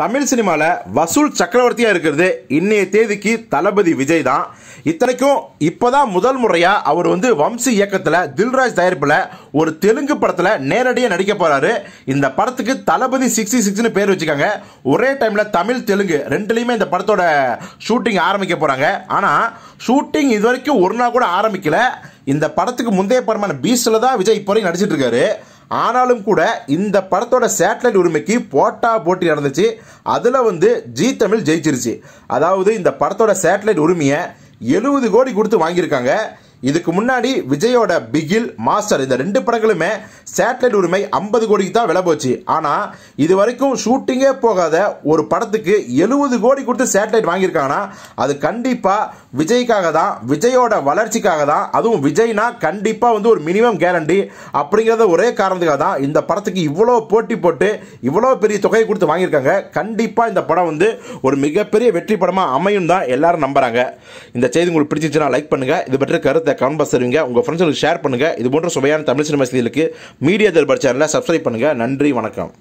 தமிழ் சினிமாவில் வசூல் சக்கரவர்த்தியாக இருக்கிறது இன்றைய தேதிக்கு தளபதி விஜய் தான் இத்தனைக்கும் இப்போ தான் முதல் முறையாக அவர் வந்து வம்சி இயக்கத்தில் தில்ராஜ் தயாரிப்பில் ஒரு தெலுங்கு படத்தில் நேரடியாக நடிக்க போகிறாரு இந்த படத்துக்கு தளபதி சிக்ஸ்டி சிக்ஸ்னு பேர் வச்சுக்காங்க ஒரே டைமில் தமிழ் தெலுங்கு ரெண்டுலேயுமே இந்த படத்தோட ஷூட்டிங் ஆரம்பிக்க போகிறாங்க ஆனால் ஷூட்டிங் இது வரைக்கும் ஒரு நாள் கூட ஆரம்பிக்கல இந்த படத்துக்கு முந்தைய படமான பீஸ்டில் தான் விஜய் இப்போ வரைக்கும் நடிச்சிட்டு இருக்காரு ஆனாலும் கூட இந்த படத்தோட சேட்டலைட் உரிமைக்கு போட்டா போட்டி நடந்துச்சு அதில் வந்து ஜி தமிழ் ஜெயிச்சிருச்சு அதாவது இந்த படத்தோட சேட்டலைட் உரிமையை எழுபது கோடி கொடுத்து வாங்கியிருக்காங்க இதுக்கு முன்னாடி விஜயோட பிகில் மாஸ்டர் இந்த ரெண்டு படங்களுமே சேட்டலைட் உரிமை ஐம்பது கோடிக்கு தான் விலை போச்சு ஆனால் இது வரைக்கும் ஷூட்டிங்கே போகாத ஒரு படத்துக்கு எழுபது கோடி கொடுத்து சேட்டலைட் வாங்கியிருக்காங்கன்னா அது கண்டிப்பாக விஜய்க்காக தான் விஜயோட வளர்ச்சிக்காக தான் அதுவும் விஜய்னா கண்டிப்பாக வந்து ஒரு மினிமம் கேரண்டி அப்படிங்கிறத ஒரே காரணத்துக்காக தான் இந்த படத்துக்கு இவ்வளோ போட்டி போட்டு இவ்வளோ பெரிய தொகையை கொடுத்து வாங்கியிருக்காங்க கண்டிப்பாக இந்த படம் வந்து ஒரு மிகப்பெரிய வெற்றி படமாக அமையும் தான் எல்லாரும் நம்புகிறாங்க இந்த செய்தி உங்களுக்கு பிடிச்சிச்சுன்னா லைக் பண்ணுங்கள் இது பற்றி கருத்தை வீடியோஸை கமெண்ட் பாக்ஸ் தருவீங்க உங்கள் ஃப்ரெண்ட்ஸுக்கு ஷேர் பண்ணுங்கள் இது போன்ற சுவையான தமிழ் சினிமா செய்திகளுக்கு மீடியா தர்பார் சேனலை சப்ஸ்கிரைப் பண்ணுங்கள் நன்றி வணக்கம்